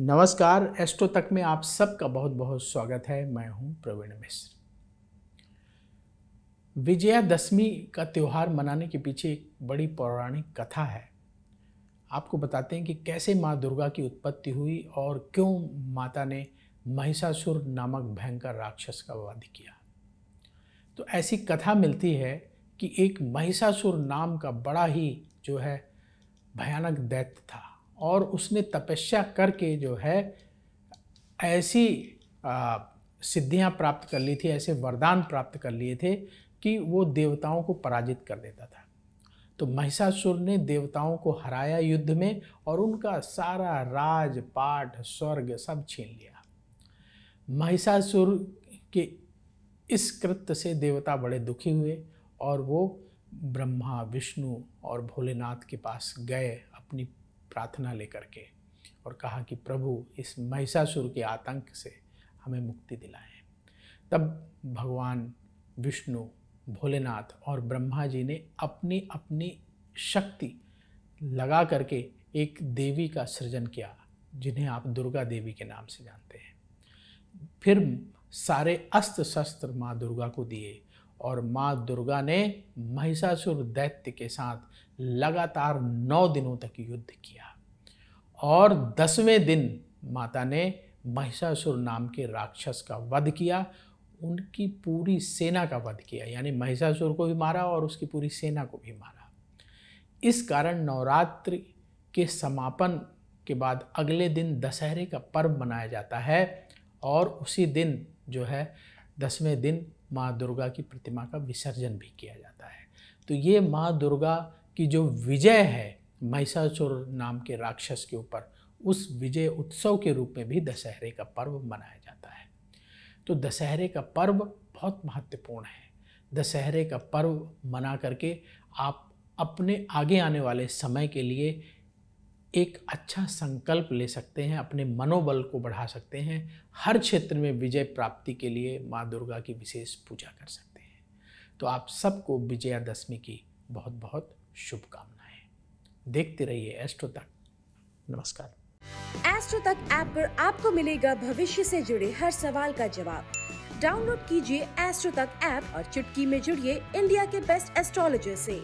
नमस्कार एस्ट्रो तक में आप सबका बहुत बहुत स्वागत है मैं हूं प्रवीण मिश्र विजयादशमी का त्यौहार मनाने के पीछे एक बड़ी पौराणिक कथा है आपको बताते हैं कि कैसे माँ दुर्गा की उत्पत्ति हुई और क्यों माता ने महिषासुर नामक भयंकर राक्षस का वध किया तो ऐसी कथा मिलती है कि एक महिषासुर नाम का बड़ा ही जो है भयानक दैत्य था और उसने तपस्या करके जो है ऐसी सिद्धियां प्राप्त कर ली थी ऐसे वरदान प्राप्त कर लिए थे कि वो देवताओं को पराजित कर देता था तो महिषासुर ने देवताओं को हराया युद्ध में और उनका सारा राज पाठ स्वर्ग सब छीन लिया महिषासुर के इस कृत्य से देवता बड़े दुखी हुए और वो ब्रह्मा विष्णु और भोलेनाथ के पास गए अपनी प्रार्थना लेकर के और कहा कि प्रभु इस महिषासुर के आतंक से हमें मुक्ति दिलाएं तब भगवान विष्णु भोलेनाथ और ब्रह्मा जी ने अपनी अपनी शक्ति लगा करके एक देवी का सृजन किया जिन्हें आप दुर्गा देवी के नाम से जानते हैं फिर सारे अस्त्र शस्त्र माँ दुर्गा को दिए और माँ दुर्गा ने महिषासुर दैत्य के साथ लगातार नौ दिनों तक युद्ध किया और दसवें दिन माता ने महिषासुर नाम के राक्षस का वध किया उनकी पूरी सेना का वध किया यानी महिषासुर को भी मारा और उसकी पूरी सेना को भी मारा इस कारण नवरात्र के समापन के बाद अगले दिन दशहरे का पर्व मनाया जाता है और उसी दिन जो है दसवें दिन माँ दुर्गा की प्रतिमा का विसर्जन भी किया जाता है तो ये माँ दुर्गा की जो विजय है महिषासुर नाम के राक्षस के ऊपर उस विजय उत्सव के रूप में भी दशहरे का पर्व मनाया जाता है तो दशहरे का पर्व बहुत महत्वपूर्ण है दशहरे का पर्व मना करके आप अपने आगे आने वाले समय के लिए एक अच्छा संकल्प ले सकते हैं अपने मनोबल को बढ़ा सकते हैं हर क्षेत्र में विजय प्राप्ति के लिए माँ दुर्गा की विशेष पूजा कर सकते हैं तो आप सबको विजयादशमी की बहुत बहुत शुभकामनाएं देखते रहिए एस्ट्रो तक नमस्कार एस्ट्रो तक ऐप आप पर आपको मिलेगा भविष्य से जुड़े हर सवाल का जवाब डाउनलोड कीजिए एस्ट्रो तक ऐप और चुटकी में जुड़िए इंडिया के बेस्ट एस्ट्रोलॉजर से